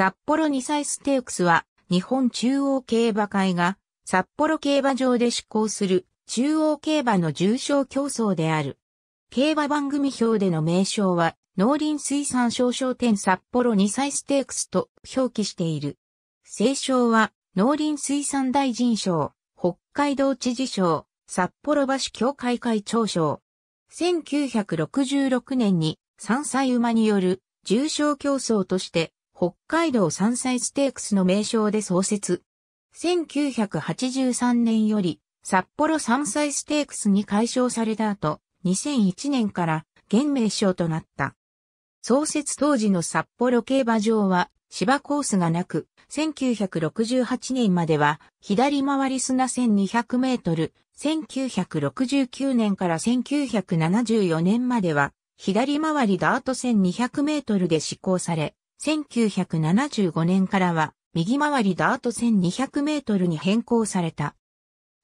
札幌2歳ステークスは、日本中央競馬会が、札幌競馬場で執行する、中央競馬の重賞競争である。競馬番組表での名称は、農林水産省商店札幌2歳ステークスと表記している。聖称は、農林水産大臣賞、北海道知事賞、札幌橋協会会長賞。1966年に3歳馬による重賞競争として北海道山菜ステークスの名称で創設。1983年より札幌山菜ステークスに解消された後、2001年から現名称となった。創設当時の札幌競馬場は芝コースがなく、1968年までは左回り砂1200メートル、1969年から1974年までは左回りダート1200メートルで施行され、1975年からは右回りダート1200メートルに変更された。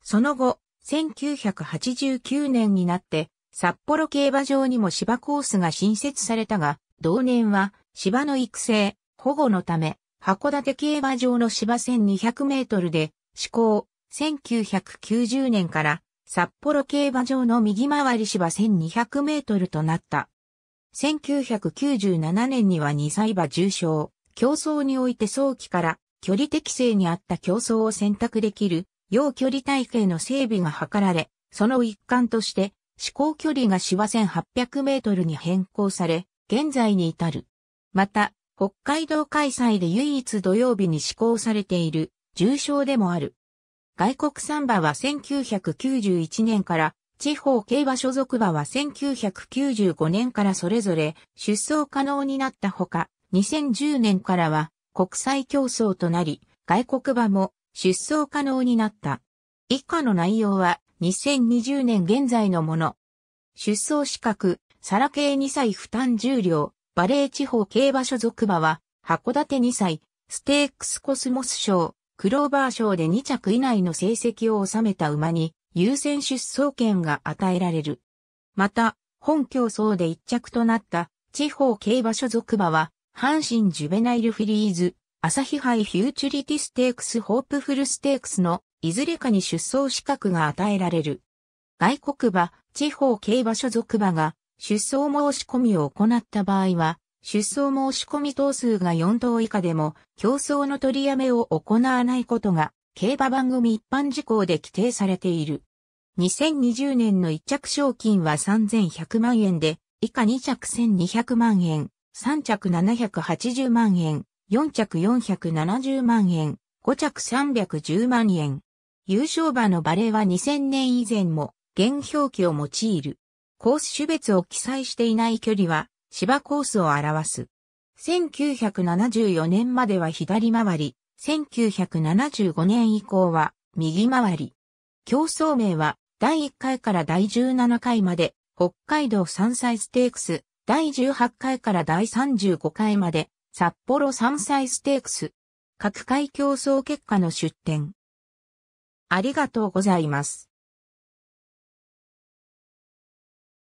その後、1989年になって札幌競馬場にも芝コースが新設されたが、同年は芝の育成、保護のため、函館競馬場の芝1200メートルで、施行、1990年から札幌競馬場の右回り芝1200メートルとなった。1997年には2歳馬重賞、競争において早期から距離適正にあった競争を選択できる、要距離体系の整備が図られ、その一環として、試行距離が芝1800メートルに変更され、現在に至る。また、北海道開催で唯一土曜日に施行されている、重賞でもある。外国サンバは1991年から地方競馬所属馬は1995年からそれぞれ出走可能になったほか、2010年からは国際競争となり、外国馬も出走可能になった。以下の内容は2020年現在のもの。出走資格、サラ系2歳負担重量、バレー地方競馬所属馬は、函館2歳、ステークスコスモス賞、クローバー賞で2着以内の成績を収めた馬に、優先出走権が与えられる。また、本競争で一着となった地方競馬所属馬は、阪神ジュベナイルフィリーズ、朝日杯フューチュリティステークスホープフルステークスのいずれかに出走資格が与えられる。外国馬、地方競馬所属馬が出走申し込みを行った場合は、出走申し込み等数が4等以下でも競争の取りやめを行わないことが競馬番組一般事項で規定されている。2020年の一着賞金は3100万円で、以下2着1200万円、3着780万円、4着470万円、5着310万円。優勝馬のバレーは2000年以前も、現表記を用いる。コース種別を記載していない距離は、芝コースを表す。1974年までは左回り、1975年以降は右回り。競争名は第1回から第17回まで北海道山菜ステークス、第18回から第35回まで札幌山菜ステークス。各回競争結果の出展。ありがとうございます。